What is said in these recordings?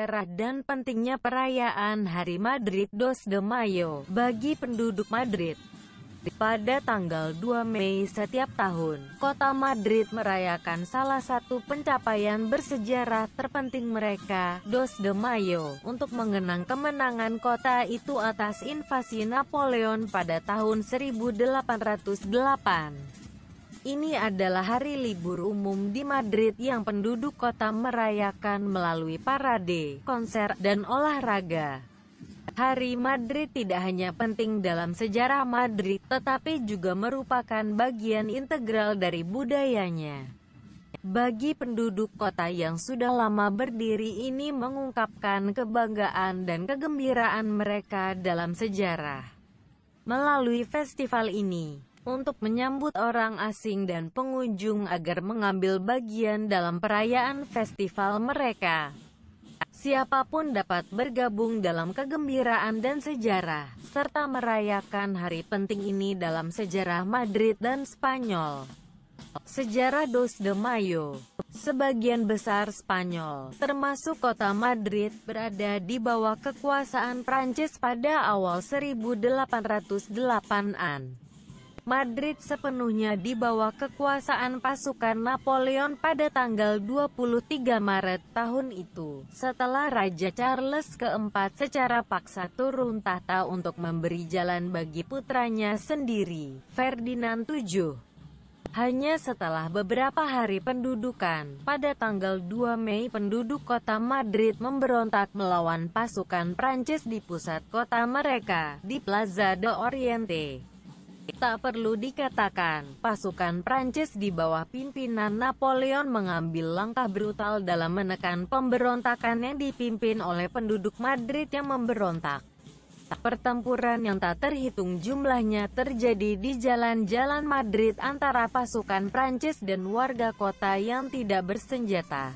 sejarah dan pentingnya perayaan Hari Madrid dos de Mayo bagi penduduk Madrid. Pada tanggal 2 Mei setiap tahun, kota Madrid merayakan salah satu pencapaian bersejarah terpenting mereka, Dos de Mayo, untuk mengenang kemenangan kota itu atas invasi Napoleon pada tahun 1808. Ini adalah hari libur umum di Madrid yang penduduk kota merayakan melalui parade, konser, dan olahraga. Hari Madrid tidak hanya penting dalam sejarah Madrid, tetapi juga merupakan bagian integral dari budayanya. Bagi penduduk kota yang sudah lama berdiri ini mengungkapkan kebanggaan dan kegembiraan mereka dalam sejarah melalui festival ini untuk menyambut orang asing dan pengunjung agar mengambil bagian dalam perayaan festival mereka. Siapapun dapat bergabung dalam kegembiraan dan sejarah, serta merayakan hari penting ini dalam sejarah Madrid dan Spanyol. Sejarah Dos de Mayo Sebagian besar Spanyol, termasuk kota Madrid, berada di bawah kekuasaan Prancis pada awal 1808-an. Madrid sepenuhnya di bawah kekuasaan pasukan Napoleon pada tanggal 23 Maret tahun itu, setelah Raja Charles keempat secara paksa turun tahta untuk memberi jalan bagi putranya sendiri, Ferdinand VII. Hanya setelah beberapa hari pendudukan, pada tanggal 2 Mei penduduk kota Madrid memberontak melawan pasukan Prancis di pusat kota mereka, di Plaza de Oriente. Tak perlu dikatakan, pasukan Prancis di bawah pimpinan Napoleon mengambil langkah brutal dalam menekan pemberontakan yang dipimpin oleh penduduk Madrid yang memberontak. Pertempuran yang tak terhitung jumlahnya terjadi di jalan-jalan Madrid antara pasukan Prancis dan warga kota yang tidak bersenjata.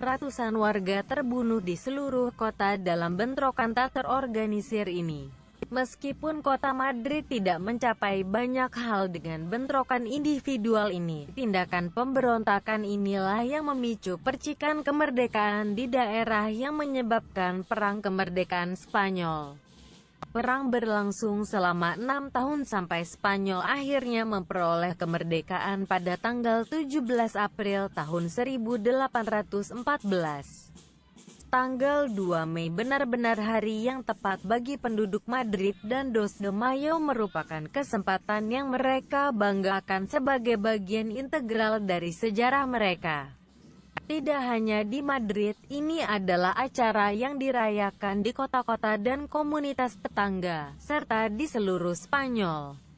Ratusan warga terbunuh di seluruh kota dalam bentrokan tak terorganisir ini. Meskipun kota Madrid tidak mencapai banyak hal dengan bentrokan individual ini, tindakan pemberontakan inilah yang memicu percikan kemerdekaan di daerah yang menyebabkan Perang Kemerdekaan Spanyol. Perang berlangsung selama enam tahun sampai Spanyol akhirnya memperoleh kemerdekaan pada tanggal 17 April tahun 1814. Tanggal 2 Mei benar-benar hari yang tepat bagi penduduk Madrid dan Dos de Mayo merupakan kesempatan yang mereka banggakan sebagai bagian integral dari sejarah mereka. Tidak hanya di Madrid, ini adalah acara yang dirayakan di kota-kota dan komunitas tetangga, serta di seluruh Spanyol.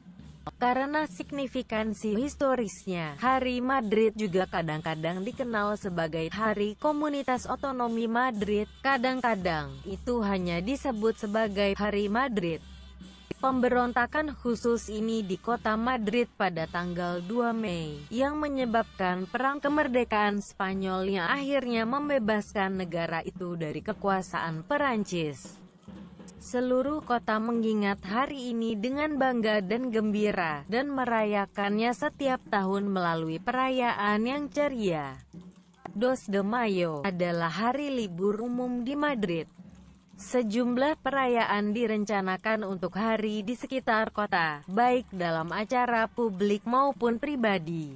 Karena signifikansi historisnya, Hari Madrid juga kadang-kadang dikenal sebagai Hari Komunitas Otonomi Madrid, kadang-kadang itu hanya disebut sebagai Hari Madrid. Pemberontakan khusus ini di kota Madrid pada tanggal 2 Mei, yang menyebabkan Perang Kemerdekaan Spanyol yang akhirnya membebaskan negara itu dari kekuasaan Perancis. Seluruh kota mengingat hari ini dengan bangga dan gembira, dan merayakannya setiap tahun melalui perayaan yang ceria. Dos de Mayo adalah hari libur umum di Madrid. Sejumlah perayaan direncanakan untuk hari di sekitar kota, baik dalam acara publik maupun pribadi.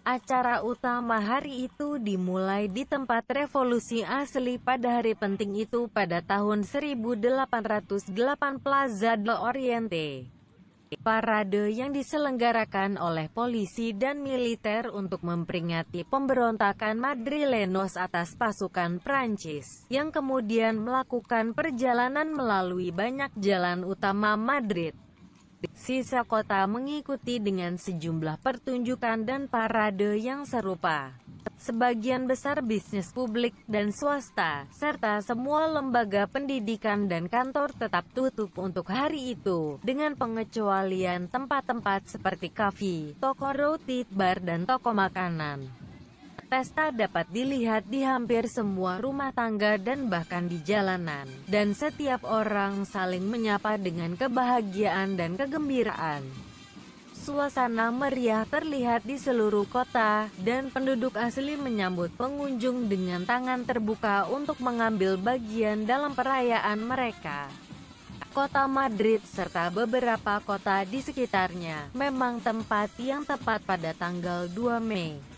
Acara utama hari itu dimulai di tempat revolusi asli pada hari penting itu pada tahun 1808 Plaza de Oriente. Parade yang diselenggarakan oleh polisi dan militer untuk memperingati pemberontakan Madrilenos atas pasukan Prancis, yang kemudian melakukan perjalanan melalui banyak jalan utama Madrid. Sisa kota mengikuti dengan sejumlah pertunjukan dan parade yang serupa. Sebagian besar bisnis publik dan swasta, serta semua lembaga pendidikan dan kantor tetap tutup untuk hari itu, dengan pengecualian tempat-tempat seperti kafe, toko roti, bar dan toko makanan. Pesta dapat dilihat di hampir semua rumah tangga dan bahkan di jalanan, dan setiap orang saling menyapa dengan kebahagiaan dan kegembiraan. Suasana meriah terlihat di seluruh kota, dan penduduk asli menyambut pengunjung dengan tangan terbuka untuk mengambil bagian dalam perayaan mereka kota Madrid serta beberapa kota di sekitarnya memang tempat yang tepat pada tanggal 2 Mei.